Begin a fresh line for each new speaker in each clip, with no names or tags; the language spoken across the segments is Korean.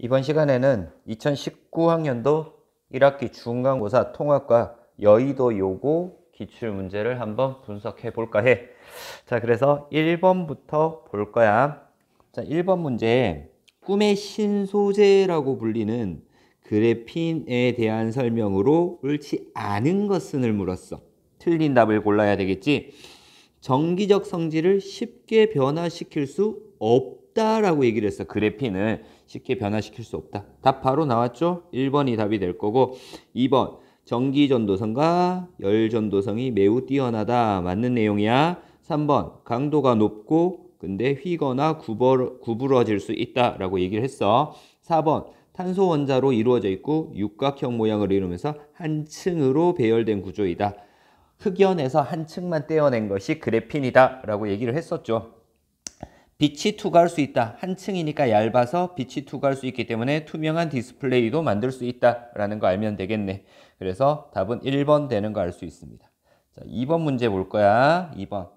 이번 시간에는 2019학년도 1학기 중간고사 통합과 여의도 요고 기출 문제를 한번 분석해 볼까 해. 자, 그래서 1번부터 볼 거야. 자, 1번 문제. 꿈의 신소재라고 불리는 그래핀에 대한 설명으로 옳지 않은 것은을 물었어. 틀린 답을 골라야 되겠지. 정기적 성질을 쉽게 변화시킬 수 없. 없다라고 얘기를 했어. 그래핀을 쉽게 변화시킬 수 없다. 답 바로 나왔죠? 1번이 답이 될 거고 2번 전기전도성과 열전도성이 매우 뛰어나다. 맞는 내용이야. 3번 강도가 높고 근데 휘거나 구벌, 구부러질 수 있다라고 얘기를 했어. 4번 탄소 원자로 이루어져 있고 육각형 모양을 이루면서 한 층으로 배열된 구조이다. 흑연에서 한 층만 떼어낸 것이 그래핀이다라고 얘기를 했었죠. 빛이 투과할 수 있다. 한 층이니까 얇아서 빛이 투과할 수 있기 때문에 투명한 디스플레이도 만들 수 있다라는 거 알면 되겠네. 그래서 답은 1번 되는 거 알 수 있습니다. 자, 2번 문제 볼 거야. 2번.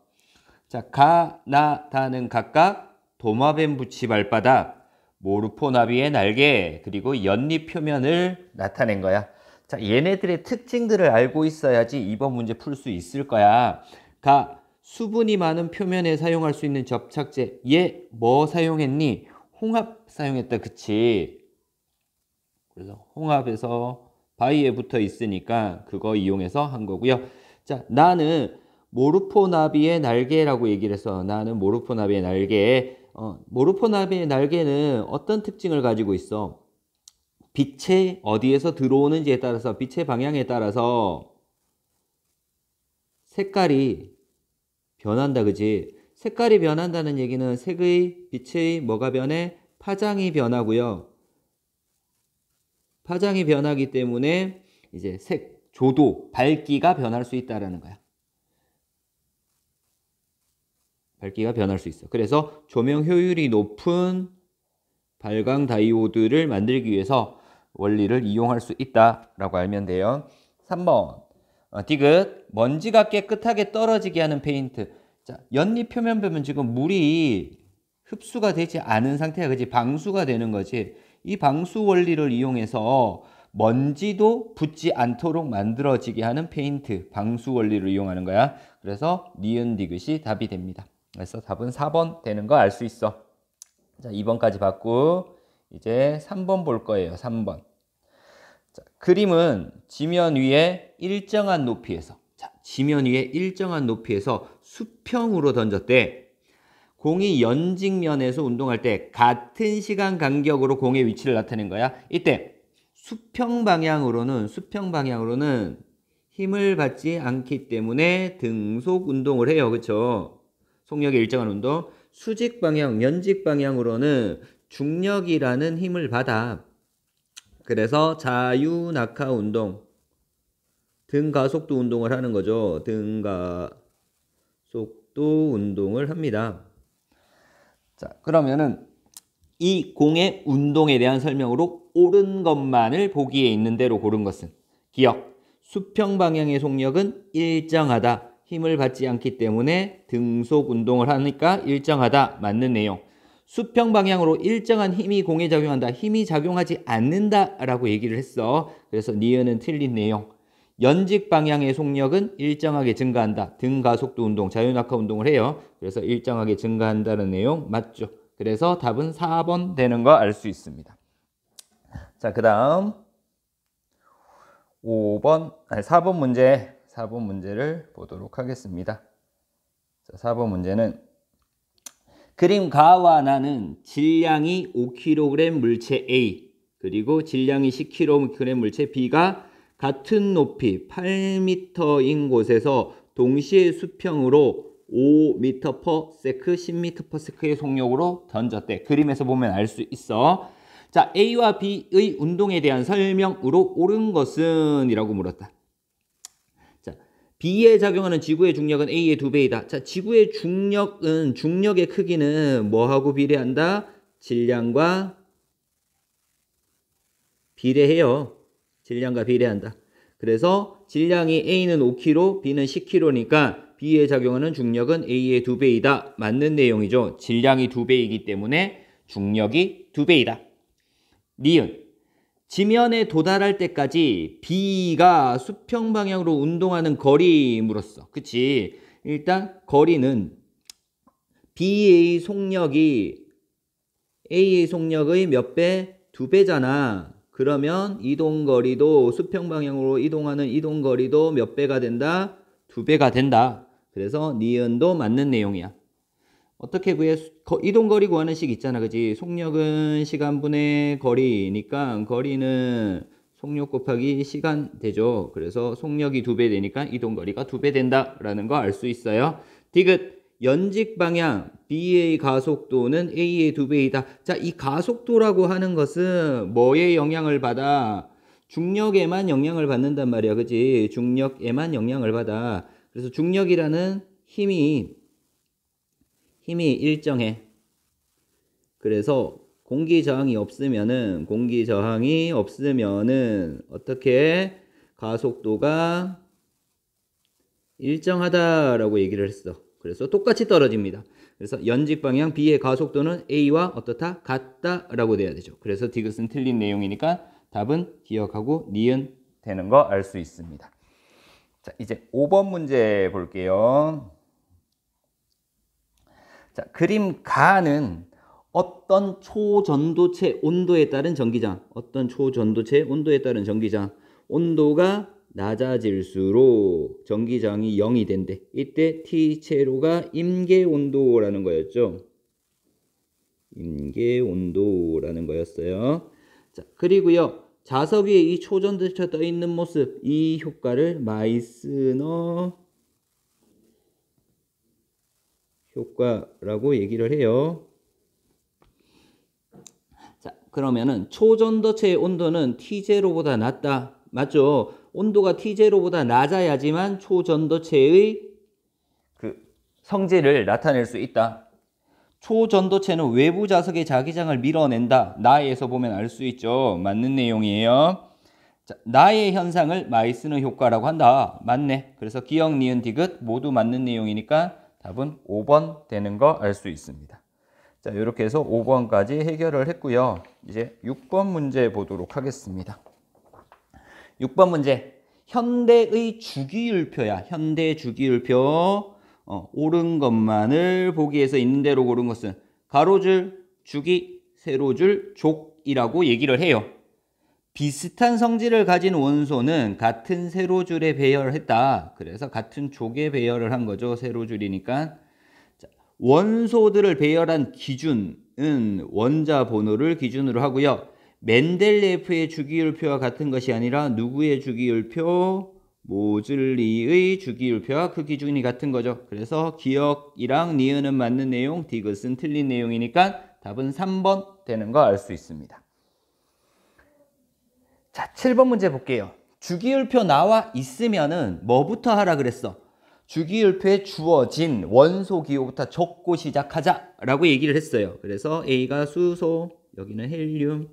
자, 가, 나, 다는 각각 도마뱀 부치 발바닥, 모르포나비의 날개, 그리고 연잎 표면을 나타낸 거야. 자, 얘네들의 특징들을 알고 있어야지 2번 문제 풀 수 있을 거야. 가, 수분이 많은 표면에 사용할 수 있는 접착제 얘 뭐 사용했니? 홍합 사용했다 그치? 그래서 홍합에서 바위에 붙어 있으니까 그거 이용해서 한 거고요 자 나는 모르포나비의 날개라고 얘기를 했어 나는 모르포나비의 날개에 어, 모르포나비의 날개는 어떤 특징을 가지고 있어? 빛의 어디에서 들어오는지에 따라서 빛의 방향에 따라서 색깔이 변한다 그지? 색깔이 변한다는 얘기는 색의, 빛의 뭐가 변해? 파장이 변하고요. 파장이 변하기 때문에 이제 색, 조도, 밝기가 변할 수 있다라는 거야. 밝기가 변할 수 있어. 그래서 조명 효율이 높은 발광 다이오드를 만들기 위해서 원리를 이용할 수 있다라고 알면 돼요. 3번. 어, 디귿 먼지가 깨끗하게 떨어지게 하는 페인트. 자, 연립 표면 보면 지금 물이 흡수가 되지 않은 상태야. 그지? 방수가 되는 거지. 이 방수 원리를 이용해서 먼지도 붙지 않도록 만들어지게 하는 페인트, 방수 원리를 이용하는 거야. 그래서 니은 디귿이 답이 됩니다. 그래서 답은 4번 되는 거 알 수 있어. 자, 2번까지 봤고 이제 3번 볼 거예요. 3번. 자, 그림은 지면 위에 일정한 높이에서 자, 지면 위에 일정한 높이에서 수평으로 던졌대. 공이 연직면에서 운동할 때 같은 시간 간격으로 공의 위치를 나타낸 거야. 이때 수평 방향으로는 수평 방향으로는 힘을 받지 않기 때문에 등속 운동을 해요. 그렇죠? 속력이 일정한 운동. 수직 방향, 연직 방향으로는 중력이라는 힘을 받아. 그래서 자유 낙하 운동 등 가속도 운동을 하는 거죠. 등가 속도 운동을 합니다. 자, 그러면은 이 공의 운동에 대한 설명으로 옳은 것만을 보기에 있는 대로 고른 것은 기억, 수평 방향의 속력은 일정하다. 힘을 받지 않기 때문에 등속 운동을 하니까 일정하다. 맞는 내용. 수평 방향으로 일정한 힘이 공에 작용한다. 힘이 작용하지 않는다라고 얘기를 했어. 그래서 니은은 틀린 내용. 연직 방향의 속력은 일정하게 증가한다. 등 가속도 운동, 자유낙하 운동을 해요. 그래서 일정하게 증가한다는 내용 맞죠? 그래서 답은 4번 되는 거 알 수 있습니다. 자, 그 다음 5번, 아니 4번 문제, 4번 문제를 보도록 하겠습니다. 자, 4번 문제는 그림 가와 나는 질량이 5kg 물체 A 그리고 질량이 10kg 물체 B가 같은 높이 8m인 곳에서 동시에 수평으로 5m/sec, 10m/sec의 속력으로 던졌대. 그림에서 보면 알 수 있어. 자, A와 B의 운동에 대한 설명으로 옳은 것은? 이라고 물었다. 자, B에 작용하는 지구의 중력은 A의 두배이다 자, 지구의 중력은, 중력의 크기는 뭐하고 비례한다? 질량과 비례해요. 질량과 비례한다. 그래서 질량이 A는 5kg, B는 10kg니까 B에 작용하는 중력은 A의 2배이다. 맞는 내용이죠. 질량이 2배이기 때문에 중력이 2배이다. 니은 지면에 도달할 때까지 B가 수평 방향으로 운동하는 거리물었어 그치? 일단 거리는 B의 속력이 A의 속력의 몇 배? 두 배잖아. 그러면 이동거리도 수평방향으로 이동하는 이동거리도 몇 배가 된다? 두 배가 된다. 그래서 니은도 맞는 내용이야. 어떻게 구해? 이동거리 구하는 식 있잖아. 그지? 속력은 시간분의 거리니까 거리는 속력 곱하기 시간 되죠. 그래서 속력이 두 배 되니까 이동거리가 두 배 된다라는 거 알 수 있어요. 디귿! 연직 방향 B의 가속도는 A의 두배이다 자, 이 가속도라고 하는 것은 뭐에 영향을 받아? 중력에만 영향을 받는단 말이야. 그지 중력에만 영향을 받아. 그래서 중력이라는 힘이 힘이 일정해. 그래서 공기 저항이 없으면은 공기 저항이 없으면은 어떻게 가속도가 일정하다라고 얘기를 했어. 그래서 똑같이 떨어집니다. 그래서 연직 방향 B의 가속도는 A와 어떻다? 같다라고 돼야 되죠. 그래서 디귿은 틀린 내용이니까 답은 기억하고 니은 되는 거 알 수 있습니다. 자, 이제 5번 문제 볼게요. 자, 그림 가는 어떤 초전도체 온도에 따른 전기장, 어떤 초전도체 온도에 따른 전기장, 온도가 낮아질수록 전기장이 0이 된대. 이때 T 제로가 임계 온도라는 거였죠. 임계 온도라는 거였어요. 자, 그리고요. 자석 위에 이 초전도체 떠 있는 모습 이 효과를 마이스너 효과라고 얘기를 해요. 자, 그러면은 초전도체의 온도는 T0보다 낮다. 맞죠? 온도가 T0보다 낮아야지만 초전도체의 그 성질을 나타낼 수 있다. 초전도체는 외부 자석의 자기장을 밀어낸다. 나에서 보면 알 수 있죠. 맞는 내용이에요. 자, 나의 현상을 마이스는 효과라고 한다. 맞네. 그래서 기억, 니은, 디귿 모두 맞는 내용이니까 답은 5번 되는 거 알 수 있습니다. 자, 이렇게 해서 5번까지 해결을 했고요. 이제 6번 문제 보도록 하겠습니다. 6번 문제. 현대의 주기율표야. 현대 주기율표. 어, 옳은 것만을 보기에서 있는 대로 고른 것은 가로줄, 주기, 세로줄, 족이라고 얘기를 해요. 비슷한 성질을 가진 원소는 같은 세로줄에 배열했다. 그래서 같은 족에 배열을 한 거죠. 세로줄이니까. 자, 원소들을 배열한 기준은 원자 번호를 기준으로 하고요. 맨델레프의 주기율표와 같은 것이 아니라 누구의 주기율표? 모즐리의 주기율표와 그 기준이 같은 거죠. 그래서 기억이랑 니은은 맞는 내용, 디귿은 틀린 내용이니까 답은 3번 되는 거 알 수 있습니다. 자, 7번 문제 볼게요. 주기율표 나와 있으면은 뭐부터 하라 그랬어? 주기율표에 주어진 원소 기호부터 적고 시작하자라고 얘기를 했어요. 그래서 A가 수소, 여기는 헬륨,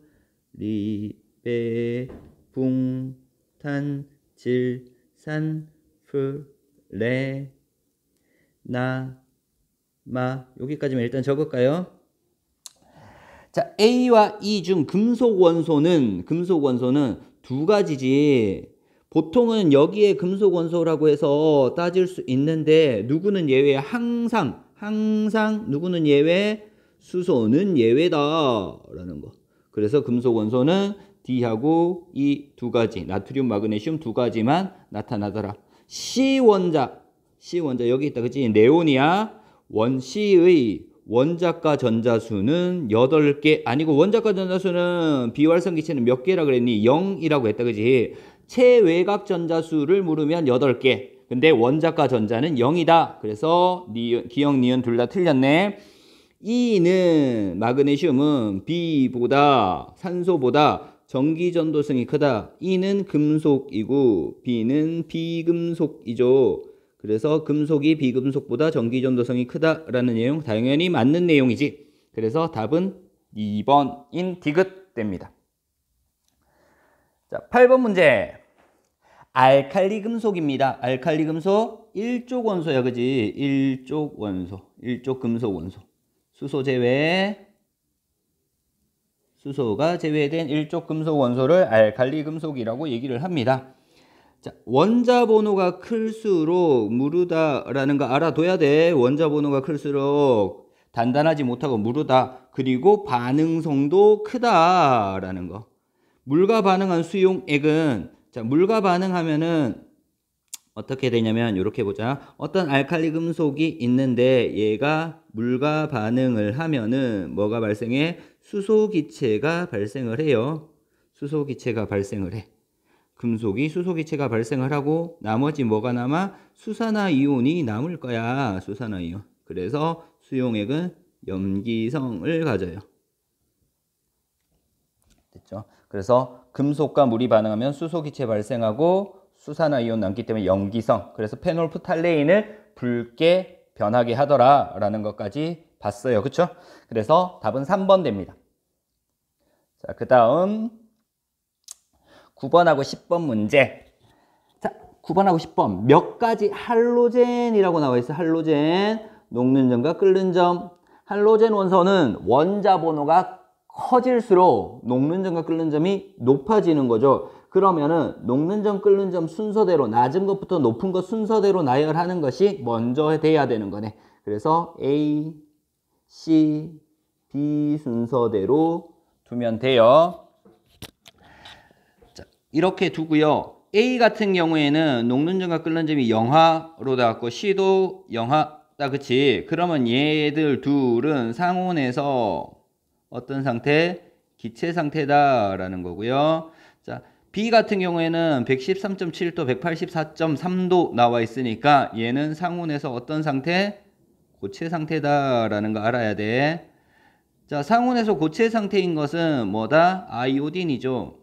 리베 붕탄 질산 플레 나마 여기까지만 일단 적을까요? 자, A와 E 중 금속 원소는 금속 원소는 두 가지지. 보통은 여기에 금속 원소라고 해서 따질 수 있는데 누구는 예외 항상 항상 누구는 예외 수소는 예외다라는 거. 그래서 금속 원소는 D하고 이두 e 가지, 나트륨, 마그네슘 두 가지만 나타나더라. C 원자, C 원자 여기 있다. 그치? 네온이야. 원 C의 원자가 전자수는 8개 아니고 원자가 전자수는 비활성 기체는 몇 개라 그랬니? 0이라고 했다. 그지 체외각 전자수를 물으면 8개. 근데 원자가 전자는 0이다. 그래서 니, 기억, 니은 둘다 틀렸네. 이는 마그네슘은 B보다 산소보다 전기 전도성이 크다. 이는 금속이고 B는 비금속이죠. 그래서 금속이 비금속보다 전기 전도성이 크다라는 내용 당연히 맞는 내용이지. 그래서 답은 2번인 디귿 됩니다. 자, 8번 문제. 알칼리 금속입니다. 알칼리 금속 1쪽 원소야, 그지? 1쪽 원소, 1쪽 금속 원소. 수소 제외 수소가 제외된 일족 금속 원소를 알칼리 금속이라고 얘기를 합니다. 자, 원자 번호가 클수록 무르다라는 거 알아둬야 돼. 원자 번호가 클수록 단단하지 못하고 무르다. 그리고 반응성도 크다라는 거. 물과 반응한 수용액은 자, 물과 반응하면은 어떻게 되냐면 이렇게 보자. 어떤 알칼리 금속이 있는데 얘가 물과 반응을 하면은 뭐가 발생해? 수소 기체가 발생을 해요. 수소 기체가 발생을 해. 금속이 수소 기체가 발생을 하고 나머지 뭐가 남아? 수산화 이온이 남을 거야. 수산화 이온. 그래서 수용액은 염기성을 가져요. 됐죠? 그래서 금속과 물이 반응하면 수소 기체 발생하고 수산화이온 남기 때문에 염기성 그래서 페놀프탈레인을 붉게 변하게 하더라 라는 것까지 봤어요 그쵸? 그래서 답은 3번 됩니다 자그 다음 9번하고 10번 문제 자 9번하고 10번 몇 가지 할로젠이라고 나와 있어 요 할로젠 녹는 점과 끓는 점 할로젠 원소는 원자 번호가 커질수록 녹는 점과 끓는 점이 높아지는 거죠 그러면은 녹는 점 끓는 점 순서대로 낮은 것부터 높은 것 순서대로 나열하는 것이 먼저 돼야 되는 거네. 그래서 A, C, B 순서대로 두면 돼요. 자, 이렇게 두고요. A 같은 경우에는 녹는 점과 끓는 점이 영하로 나왔고 C도 영하다 아, 그치? 그러면 얘들 둘은 상온에서 어떤 상태? 기체 상태다라는 거고요. 자, B 같은 경우에는 113.7도, 184.3도 나와 있으니까 얘는 상온에서 어떤 상태? 고체 상태다라는 거 알아야 돼. 자, 상온에서 고체 상태인 것은 뭐다? 아이오딘이죠.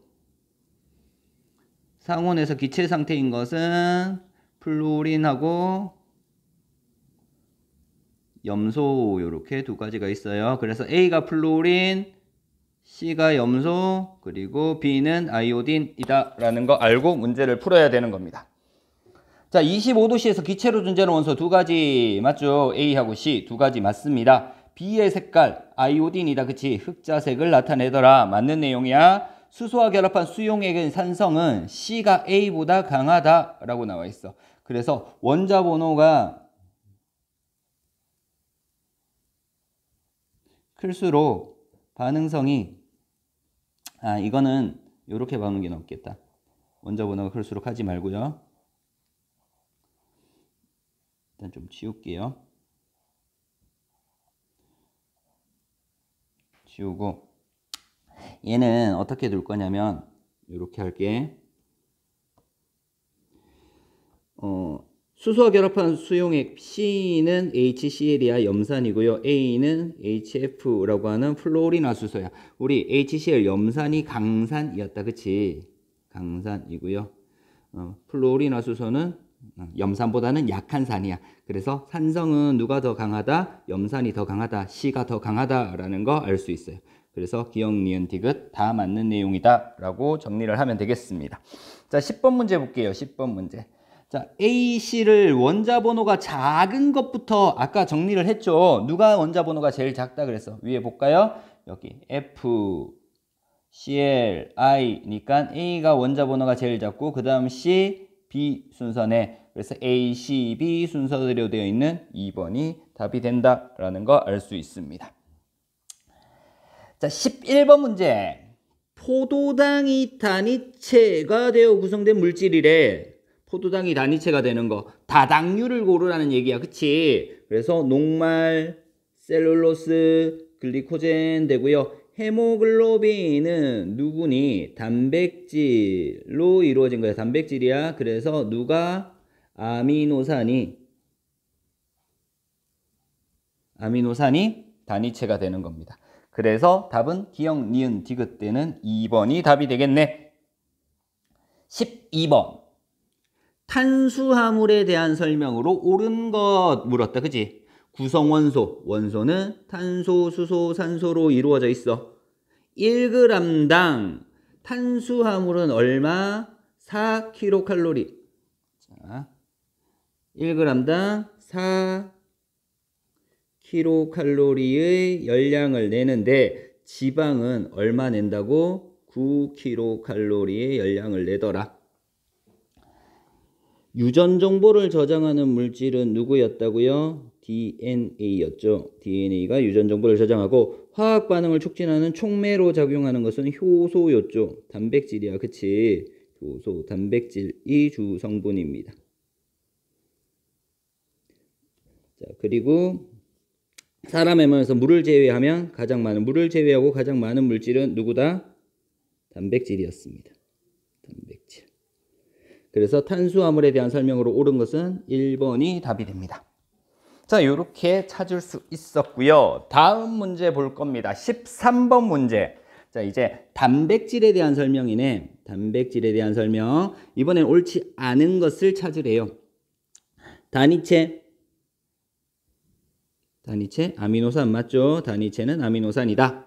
상온에서 기체 상태인 것은 플로린하고 염소 이렇게 두 가지가 있어요. 그래서 A가 플로린, C가 염소 그리고 B는 아이오딘이다 라는 거 알고 문제를 풀어야 되는 겁니다. 자 25도씨에서 기체로 존재하는 원소 두 가지 맞죠? A하고 C 두 가지 맞습니다. B의 색깔 아이오딘이다 그치? 흑자색을 나타내더라 맞는 내용이야. 수소와 결합한 수용액의 산성은 C가 A보다 강하다 라고 나와 있어. 그래서 원자 번호가 클수록 반응성이 아 이거는 이렇게 박는 게 낫겠다. 원자 번호가 클수록 하지 말고요. 일단 좀 지울게요. 지우고 얘는 어떻게 둘 거냐면 이렇게 할게. 어 수소와 결합한 수용액 C는 HCl이야 염산이고요. A는 HF라고 하는 플로리나수소야 우리 HCl 염산이 강산이었다. 그치? 강산이고요. 어, 플로리나수소는 어, 염산보다는 약한 산이야. 그래서 산성은 누가 더 강하다? 염산이 더 강하다. C가 더 강하다라는 거 알 수 있어요. 그래서 기억, 니은, 디귿 다 맞는 내용이다 라고 정리를 하면 되겠습니다. 자, 10번 문제 볼게요. 10번 문제. 자, A씨를 원자 번호가 작은 것부터 아까 정리를 했죠. 누가 원자 번호가 제일 작다 그랬어. 위에 볼까요? 여기 F, CL, I니까 A가 원자 번호가 제일 작고 그 다음 C, B 순서네. 그래서 A, C, B 순서대로 되어 있는 2번이 답이 된다라는 거 알 수 있습니다. 자, 11번 문제. 포도당 이탄이 체가 되어 구성된 물질이래. 포도당이 단위체가 되는 거 다당류를 고르라는 얘기야 그치 그래서 녹말 셀룰로스 글리코젠 되고요 헤모글로빈은 누구니 단백질로 이루어진 거야 단백질이야 그래서 누가 아미노산이 아미노산이 단위체가 되는 겁니다 그래서 답은 기억, 니은, 디귿 때는 2번이 답이 되겠네 12번 탄수화물에 대한 설명으로 옳은 것 물었다. 그지? 구성원소. 원소는 탄소, 수소, 산소로 이루어져 있어. 1g당 탄수화물은 얼마? 4kcal. 자, 1g당 4kcal의 열량을 내는데 지방은 얼마 낸다고? 9kcal의 열량을 내더라. 유전 정보를 저장하는 물질은 누구였다고요? DNA였죠. DNA가 유전 정보를 저장하고 화학 반응을 촉진하는 촉매로 작용하는 것은 효소였죠. 단백질이야, 그치? 효소, 단백질이 주 성분입니다. 자, 그리고 사람의 몸에서 물을 제외하면 가장 많은 물을 제외하고 가장 많은 물질은 누구다? 단백질이었습니다. 그래서 탄수화물에 대한 설명으로 옳은 것은 1번이 답이 됩니다. 자, 이렇게 찾을 수 있었고요. 다음 문제 볼 겁니다. 13번 문제. 자, 이제 단백질에 대한 설명이네. 단백질에 대한 설명. 이번엔 옳지 않은 것을 찾으래요. 단위체. 단위체 아미노산 맞죠? 단위체는 아미노산이다.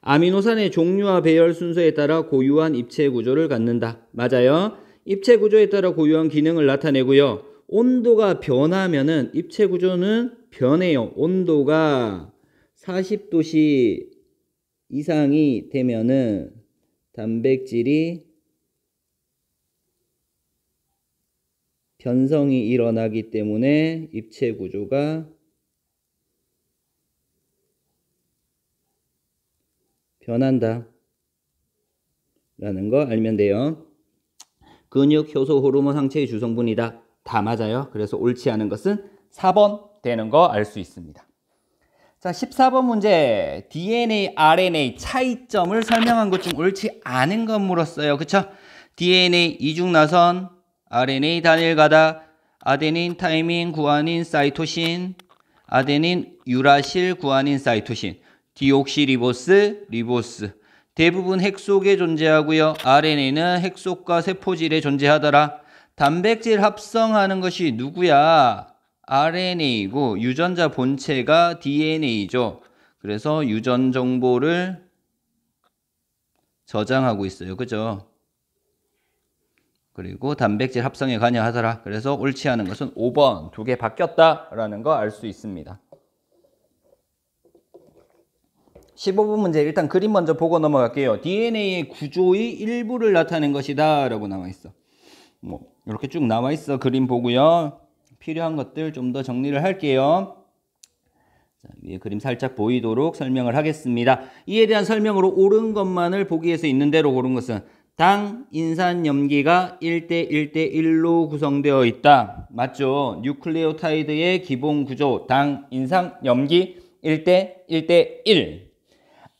아미노산의 종류와 배열 순서에 따라 고유한 입체 구조를 갖는다. 맞아요. 입체 구조에 따라 고유한 기능을 나타내고요. 온도가 변하면은 입체 구조는 변해요. 온도가 40도씨 이상이 되면은 단백질이 변성이 일어나기 때문에 입체 구조가 변한다. 라는 거 알면 돼요. 근육 효소 호르몬 상체의 주성분이다. 다 맞아요. 그래서 옳지 않은 것은 4번 되는 거 알 수 있습니다. 자, 14번 문제. DNA, RNA 차이점을 설명한 것 중 옳지 않은 건 물었어요. 그쵸? DNA 이중나선, RNA 단일 가다 아데닌, 타이밍 구아닌, 사이토신, 아데닌, 유라실, 구아닌, 사이토신, 디옥시리보스, 리보스, 대부분 핵 속에 존재하고요. RNA는 핵 속과 세포질에 존재하더라. 단백질 합성하는 것이 누구야? RNA이고 유전자 본체가 DNA죠. 그래서 유전 정보를 저장하고 있어요. 그죠? 그리고 단백질 합성에 관여하더라. 그래서 옳지 않은 것은 5번 두 개 바뀌었다라는 거 알 수 있습니다. 15번 문제 일단 그림 먼저 보고 넘어갈게요. DNA의 구조의 일부를 나타낸 것이다 라고 나와있어. 뭐 이렇게 쭉 나와있어 그림 보고요. 필요한 것들 좀 더 정리를 할게요. 자, 위에 그림 살짝 보이도록 설명을 하겠습니다. 이에 대한 설명으로 옳은 것만을 보기에서 있는 대로 고른 것은 당, 인산, 염기가 1대 1대 1로 구성되어 있다. 맞죠? 뉴클레오타이드의 기본 구조 당, 인산, 염기 1대 1대 1.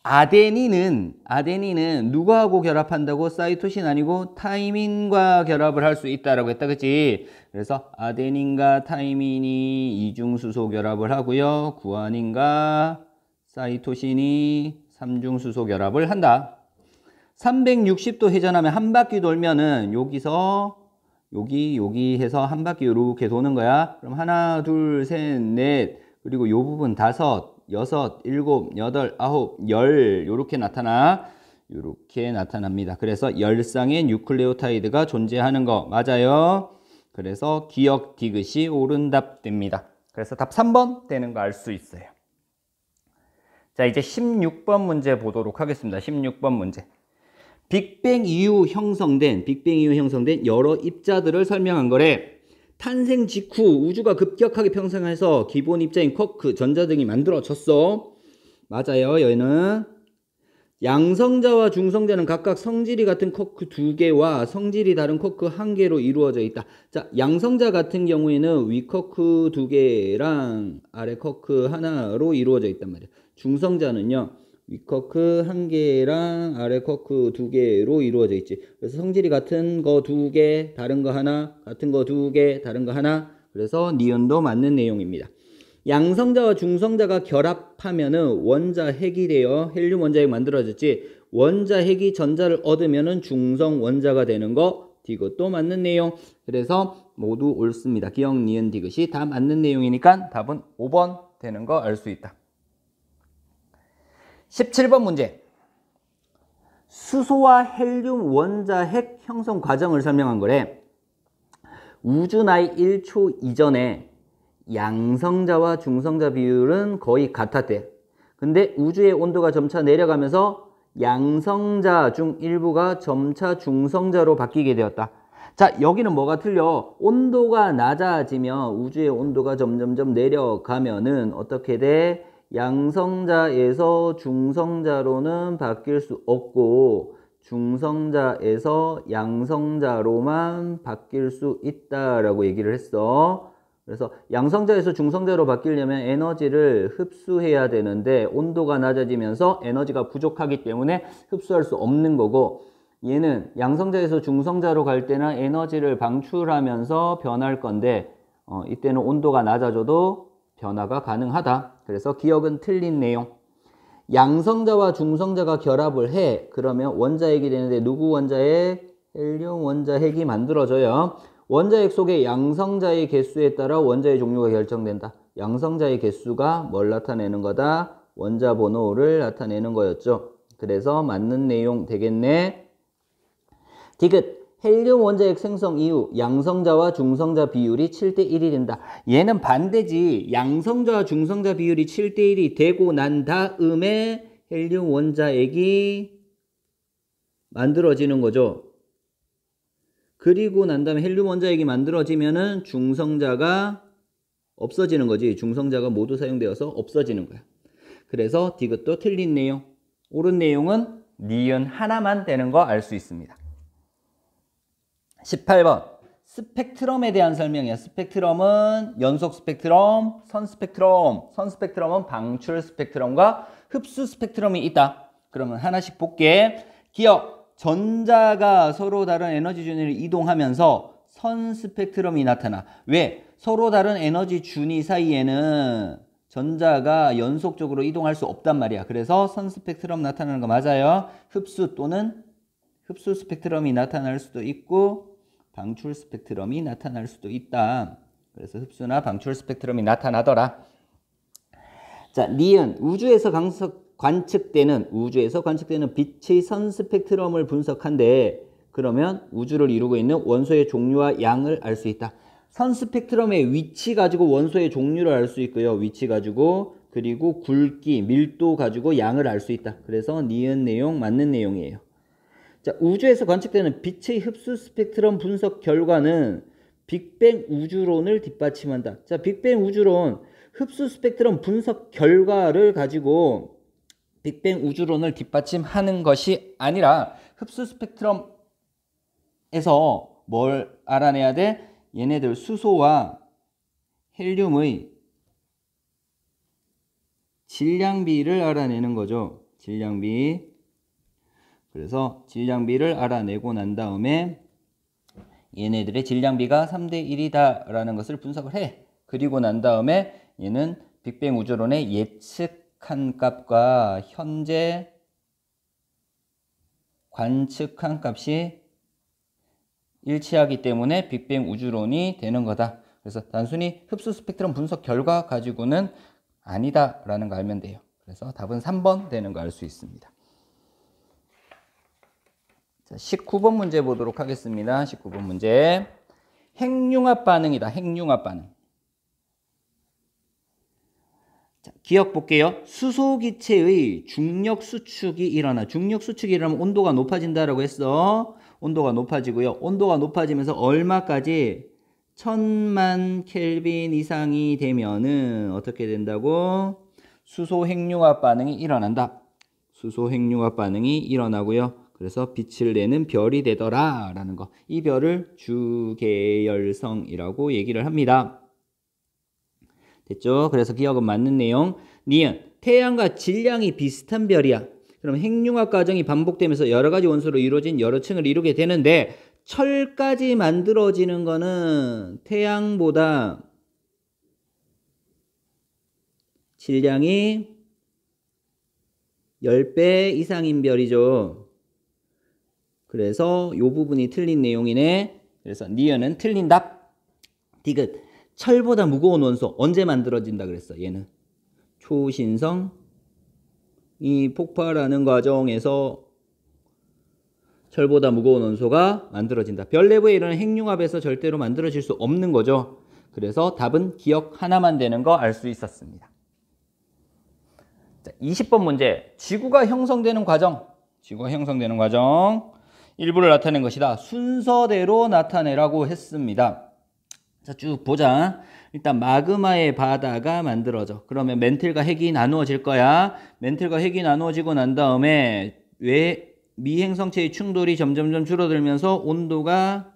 아데닌은 아데닌은 누구하고 결합한다고 사이토신 아니고 타이민과 결합을 할 수 있다라고 했다 그치 그래서 아데닌과 타이민이 이중수소 결합을 하고요 구아닌과 사이토신이 삼중수소 결합을 한다 360도 회전하면 한 바퀴 돌면은 여기서 여기 여기 해서 한 바퀴 이렇게 도는 거야 그럼 하나 둘 셋 넷 그리고 요 부분 다섯 여섯, 일곱, 여덟, 아홉, 열 이렇게 나타나 이렇게 나타납니다. 그래서 열상의 뉴클레오타이드가 존재하는 거 맞아요. 그래서 기억 디귿이 옳은 답 됩니다. 그래서 답 3번 되는 거 알 수 있어요. 자, 이제 16번 문제 보도록 하겠습니다. 16번 문제. 빅뱅 이후 형성된 빅뱅 이후 형성된 여러 입자들을 설명한 거래. 탄생 직후 우주가 급격하게 평생해서 기본 입자인 쿼크, 전자 등이 만들어졌어. 맞아요, 여 얘는. 양성자와 중성자는 각각 성질이 같은 쿼크 두 개와 성질이 다른 쿼크 한 개로 이루어져 있다. 자, 양성자 같은 경우에는 위 쿼크 두 개랑 아래 쿼크 하나로 이루어져 있단 말이야. 중성자는요. 위커크 한 개랑 아래 커크 두 개로 이루어져 있지. 그래서 성질이 같은 거 두 개, 다른 거 하나, 같은 거 두 개, 다른 거 하나. 그래서 니온도 맞는 내용입니다. 양성자와 중성자가 결합하면은 원자 핵이 되어 헬륨 원자핵 만들어졌지. 원자 핵이 전자를 얻으면은 중성 원자가 되는 거디귿도 맞는 내용. 그래서 모두 옳습니다. 기억, 니은, 디귿이 다 맞는 내용이니까 답은 5번 되는 거 알 수 있다. 17번 문제. 수소와 헬륨 원자핵 형성 과정을 설명한 거래. 우주 나이 1초 이전에 양성자와 중성자 비율은 거의 같았대. 근데 우주의 온도가 점차 내려가면서 양성자 중 일부가 점차 중성자로 바뀌게 되었다. 자 여기는 뭐가 틀려? 온도가 낮아지면 우주의 온도가 점점점 내려가면은 어떻게 돼? 양성자에서 중성자로는 바뀔 수 없고 중성자에서 양성자로만 바뀔 수 있다라고 얘기를 했어. 그래서 양성자에서 중성자로 바뀌려면 에너지를 흡수해야 되는데 온도가 낮아지면서 에너지가 부족하기 때문에 흡수할 수 없는 거고 얘는 양성자에서 중성자로 갈 때는 에너지를 방출하면서 변할 건데 어, 이때는 온도가 낮아져도 변화가 가능하다. 그래서 기억은 틀린 내용. 양성자와 중성자가 결합을 해. 그러면 원자핵이 되는데 누구 원자핵? 헬륨 원자핵이 만들어져요. 원자핵 속에 양성자의 개수에 따라 원자의 종류가 결정된다. 양성자의 개수가 뭘 나타내는 거다? 원자 번호를 나타내는 거였죠. 그래서 맞는 내용 되겠네. 디귿. 헬륨 원자핵 생성 이후 양성자와 중성자 비율이 7대 1이 된다. 얘는 반대지. 양성자와 중성자 비율이 7대 1이 되고 난 다음에 헬륨 원자액이 만들어지는 거죠. 그리고 난 다음에 헬륨 원자액이 만들어지면은 중성자가 없어지는 거지. 중성자가 모두 사용되어서 없어지는 거야. 그래서 디귿도 틀린 내용. 옳은 내용은 니은 하나만 되는 거 알 수 있습니다. 18번 스펙트럼에 대한 설명이에요. 스펙트럼은 연속 스펙트럼, 선 스펙트럼, 선 스펙트럼은 방출 스펙트럼과 흡수 스펙트럼이 있다. 그러면 하나씩 볼게. 기억, 전자가 서로 다른 에너지 준위를 이동하면서 선 스펙트럼이 나타나. 왜? 서로 다른 에너지 준위 사이에는 전자가 연속적으로 이동할 수 없단 말이야. 그래서 선 스펙트럼 나타나는 거 맞아요. 흡수 또는 흡수 스펙트럼이 나타날 수도 있고 방출 스펙트럼이 나타날 수도 있다. 그래서 흡수나 방출 스펙트럼이 나타나더라. 자, 니은 우주에서 강석 관측되는 우주에서 관측되는 빛의 선 스펙트럼을 분석한데 그러면 우주를 이루고 있는 원소의 종류와 양을 알 수 있다. 선 스펙트럼의 위치 가지고 원소의 종류를 알 수 있고요. 위치 가지고 그리고 굵기, 밀도 가지고 양을 알 수 있다. 그래서 니은 내용 맞는 내용이에요. 자, 우주에서 관측되는 빛의 흡수 스펙트럼 분석 결과는 빅뱅 우주론을 뒷받침한다. 자, 빅뱅 우주론 흡수 스펙트럼 분석 결과를 가지고 빅뱅 우주론을 뒷받침하는 것이 아니라 흡수 스펙트럼에서 뭘 알아내야 돼? 얘네들 수소와 헬륨의 질량비를 알아내는 거죠. 질량비. 그래서 질량비를 알아내고 난 다음에 얘네들의 질량비가 3대 1이다 라는 것을 분석을 해 그리고 난 다음에 얘는 빅뱅 우주론의 예측한 값과 현재 관측한 값이 일치하기 때문에 빅뱅 우주론이 되는 거다 그래서 단순히 흡수 스펙트럼 분석 결과 가지고는 아니다 라는 거 알면 돼요 그래서 답은 3번 되는 거 알 수 있습니다 자, 19번 문제 보도록 하겠습니다. 19번 문제. 핵융합 반응이다. 핵융합 반응. 자, 기억 볼게요. 수소 기체의 중력 수축이 일어나. 중력 수축이 일어나면 온도가 높아진다라고 했어. 온도가 높아지고요. 온도가 높아지면서 얼마까지 천만 켈빈 이상이 되면은 어떻게 된다고? 수소 핵융합 반응이 일어난다. 수소 핵융합 반응이 일어나고요. 그래서 빛을 내는 별이 되더라 라는 거. 이 별을 주계열성이라고 얘기를 합니다. 됐죠? 그래서 기억은 맞는 내용. 니은 태양과 질량이 비슷한 별이야. 그럼 핵융합 과정이 반복되면서 여러 가지 원소로 이루어진 여러 층을 이루게 되는데 철까지 만들어지는 거는 태양보다 질량이 10배 이상인 별이죠. 그래서 요 부분이 틀린 내용이네. 그래서 니어는 틀린 답. 디귿. 철보다 무거운 원소 언제 만들어진다 그랬어 얘는. 초신성이 폭발하는 과정에서 철보다 무거운 원소가 만들어진다. 별내부에 일어 핵융합에서 절대로 만들어질 수 없는 거죠. 그래서 답은 기억 하나만 되는 거 알 수 있었습니다. 자, 20번 문제. 지구가 형성되는 과정. 지구가 형성되는 과정. 일부를 나타낸 것이다. 순서대로 나타내라고 했습니다. 자, 쭉 보자. 일단 마그마의 바다가 만들어져. 그러면 멘틀과 핵이 나누어질 거야. 멘틀과 핵이 나누어지고 난 다음에 왜 미행성체의 충돌이 점점점 줄어들면서 온도가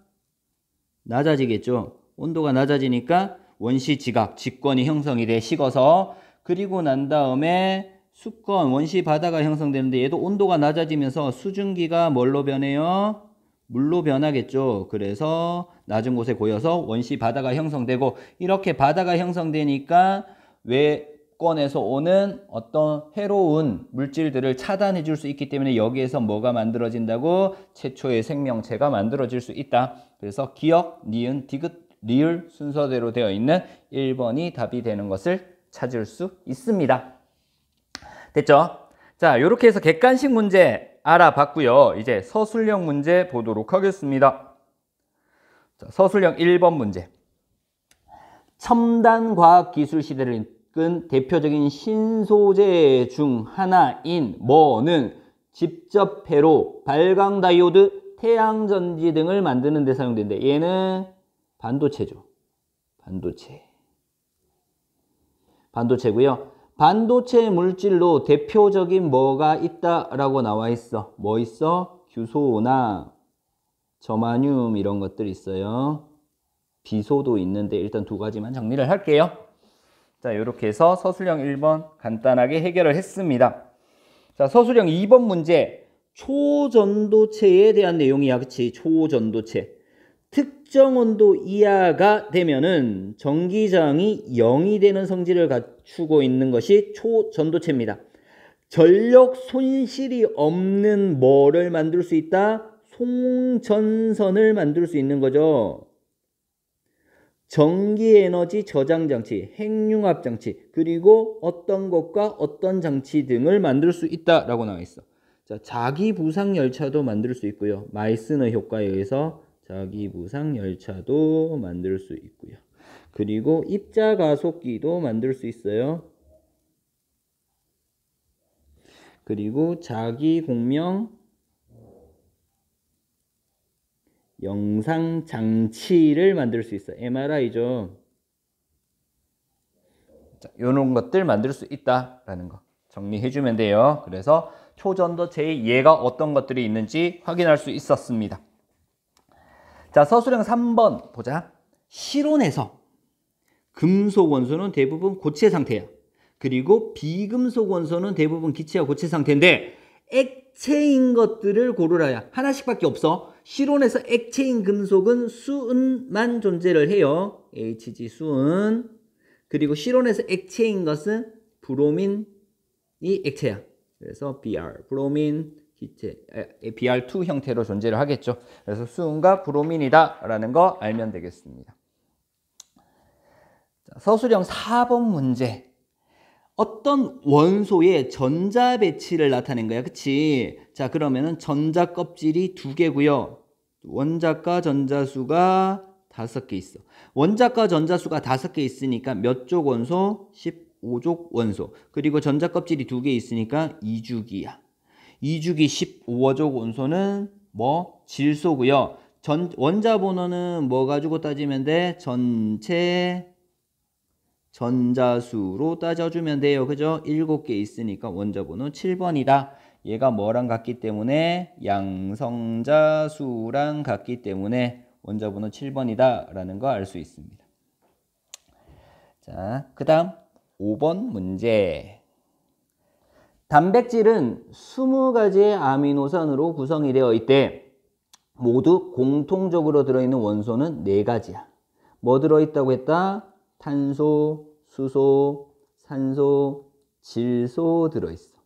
낮아지겠죠. 온도가 낮아지니까 원시 지각, 직권이 형성이 돼 식어서 그리고 난 다음에 수건, 원시 바다가 형성되는데 얘도 온도가 낮아지면서 수증기가 뭘로 변해요? 물로 변하겠죠. 그래서 낮은 곳에 고여서 원시 바다가 형성되고 이렇게 바다가 형성되니까 외권에서 오는 어떤 해로운 물질들을 차단해 줄 수 있기 때문에 여기에서 뭐가 만들어진다고 최초의 생명체가 만들어질 수 있다. 그래서 기억, 니은, 디귿, 리을 순서대로 되어 있는 1번이 답이 되는 것을 찾을 수 있습니다. 됐죠? 자, 이렇게 해서 객관식 문제 알아봤고요. 이제 서술형 문제 보도록 하겠습니다. 자, 서술형 1번 문제. 첨단 과학 기술 시대를 이끈 대표적인 신소재 중 하나인 뭐는 직접 회로 발광 다이오드, 태양 전지 등을 만드는 데 사용된대. 얘는 반도체죠. 반도체. 반도체고요. 반도체 물질로 대표적인 뭐가 있다라고 나와 있어. 뭐 있어? 규소나 저마늄 이런 것들 있어요. 비소도 있는데 일단 두 가지만 정리를 할게요. 자, 이렇게 해서 서술형 1번 간단하게 해결을 했습니다. 자, 서술형 2번 문제. 초전도체에 대한 내용이야. 그치? 초전도체. 특정 온도 이하가 되면은 전기저항이 0이 되는 성질을 갖추고 있는 것이 초전도체입니다. 전력 손실이 없는 뭐를 만들 수 있다? 송전선을 만들 수 있는 거죠. 전기에너지 저장장치, 핵융합장치, 그리고 어떤 것과 어떤 장치 등을 만들 수 있다라고 나와 있어. 자, 자기 부상 열차도 만들 수 있고요. 마이스너 효과에 의해서 자기 무상 열차도 만들 수 있고요. 그리고 입자 가속기도 만들 수 있어요. 그리고 자기 공명 영상 장치를 만들 수 있어. 요 MRI죠. 자, 이런 것들 만들 수 있다라는 거 정리해 주면 돼요. 그래서 초전도 제2예가 어떤 것들이 있는지 확인할 수 있었습니다. 자, 서술형 3번 보자. 실온에서 금속 원소는 대부분 고체 상태야. 그리고 비금속 원소는 대부분 기체와 고체 상태인데 액체인 것들을 고르라야. 하나씩밖에 없어. 실온에서 액체인 금속은 수은만 존재를 해요. Hg 수은. 그리고 실온에서 액체인 것은 브로민이 액체야. 그래서 Br 브로민 기체 Br2 형태로 존재를 하겠죠. 그래서 수은과 브로민이다라는 거 알면 되겠습니다. 서술형 4번 문제. 어떤 원소의 전자 배치를 나타낸 거야. 그치? 자, 그러면은 전자 껍질이 두 개고요. 원자과 전자수가 다섯 개 있어. 원자과 전자수가 다섯 개 있으니까 몇쪽 원소? 15족 원소. 그리고 전자 껍질이 두 개 있으니까 2주기야. 2주기 15어족 원소는 뭐 질소고요. 전 원자 번호는 뭐 가지고 따지면 돼? 전체 전자수로 따져주면 돼요. 그죠? 7개 있으니까 원자 번호 7번이다. 얘가 뭐랑 같기 때문에 양성자수랑 같기 때문에 원자 번호 7번이다 라는 거 알 수 있습니다. 자, 그 다음 5번 문제. 단백질은 20가지의 아미노산으로 구성이 되어 있대. 모두 공통적으로 들어있는 원소는 4가지야. 뭐 들어있다고 했다? 탄소, 수소, 산소, 질소 들어있어.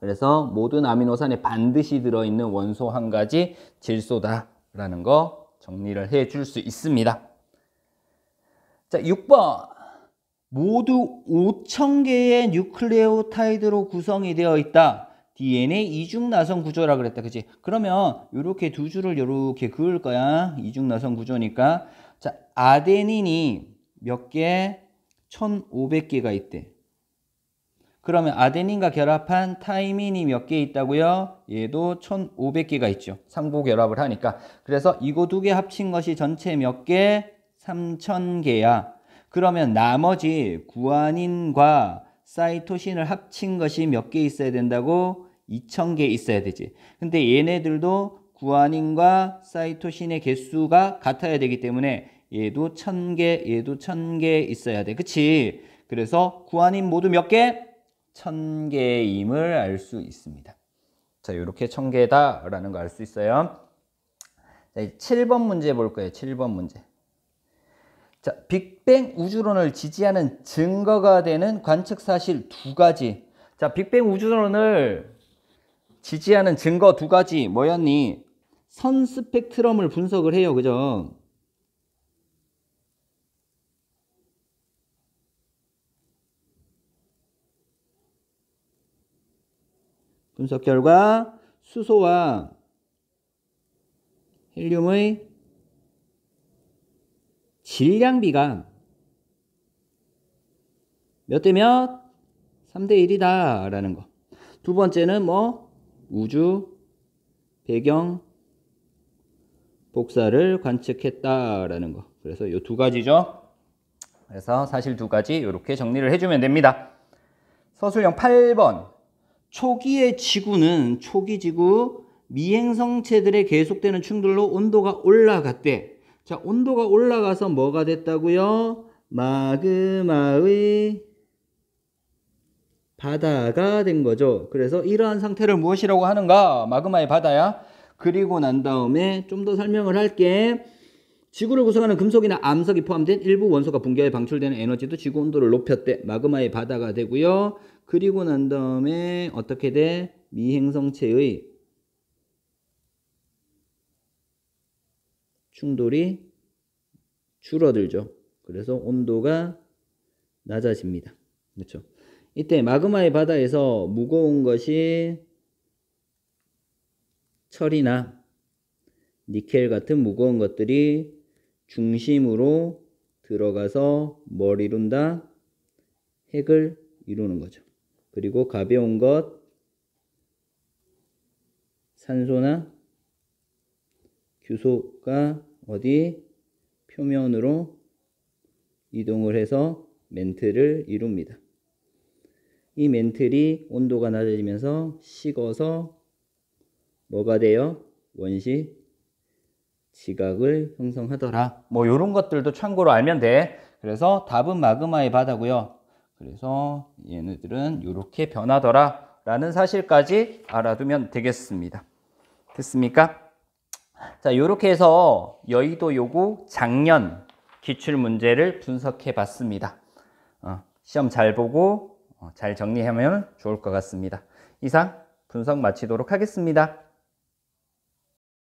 그래서 모든 아미노산에 반드시 들어있는 원소 한 가지 질소다라는 거 정리를 해줄 수 있습니다. 자, 6번. 모두 5천개의 뉴클레오타이드로 구성이 되어 있다. DNA 이중나성 구조라 그랬다. 그치? 그러면 이렇게 두 줄을 이렇게 그을 거야. 이중나성 구조니까. 자, 아데닌이 몇 개? 1,500개가 있대. 그러면 아데닌과 결합한 타이민이 몇 개 있다고요? 얘도 1,500개가 있죠. 상부 결합을 하니까. 그래서 이거 두 개 합친 것이 전체 몇 개? 3,000개야. 그러면 나머지 구아닌과 사이토신을 합친 것이 몇 개 있어야 된다고? 2,000개 있어야 되지. 근데 얘네들도 구아닌과 사이토신의 개수가 같아야 되기 때문에 얘도 1,000개, 얘도 1,000개 있어야 돼. 그치? 그래서 구아닌 모두 몇 개? 1,000개임을 알 수 있습니다. 자, 이렇게 1,000개다라는 거 알 수 있어요. 자, 7번 문제 볼 거예요. 7번 문제. 자, 빅뱅 우주론을 지지하는 증거가 되는 관측 사실 두 가지. 자, 빅뱅 우주론을 지지하는 증거 두 가지 뭐였니? 선 스펙트럼을 분석을 해요. 그죠? 분석 결과 수소와 헬륨의 질량비가 몇 대 몇? 3대 1이다 라는 거. 두 번째는 뭐 우주 배경 복사를 관측했다 라는 거. 그래서 이 두 가지죠. 그래서 사실 두 가지 이렇게 정리를 해주면 됩니다. 서술형 8번 초기의 지구는 초기 지구 미행성체들의 계속되는 충돌로 온도가 올라갔대. 자, 온도가 올라가서 뭐가 됐다고요? 마그마의 바다가 된 거죠. 그래서 이러한 상태를 무엇이라고 하는가? 마그마의 바다야. 그리고 난 다음에 좀 더 설명을 할게. 지구를 구성하는 금속이나 암석이 포함된 일부 원소가 붕괴에 방출되는 에너지도 지구 온도를 높였대. 마그마의 바다가 되고요. 그리고 난 다음에 어떻게 돼? 미행성체의 충돌이 줄어들죠. 그래서 온도가 낮아집니다. 그렇죠. 이때 마그마의 바다에서 무거운 것이 철이나 니켈 같은 무거운 것들이 중심으로 들어가서 뭘 이룬다? 핵을 이루는 거죠. 그리고 가벼운 것, 산소나 규소가 어디 표면으로 이동을 해서 멘틀을 이룹니다. 이 멘틀이 온도가 낮아지면서 식어서 뭐가 돼요? 원시 지각을 형성하더라. 뭐 이런 것들도 참고로 알면 돼. 그래서 답은 마그마의 바다고요. 그래서 얘네들은 이렇게 변하더라 라는 사실까지 알아두면 되겠습니다. 됐습니까? 자, 요렇게 해서 여의도 요구 작년 기출 문제를 분석해 봤습니다. 어, 시험 잘 보고 어, 잘 정리하면 좋을 것 같습니다. 이상 분석 마치도록 하겠습니다.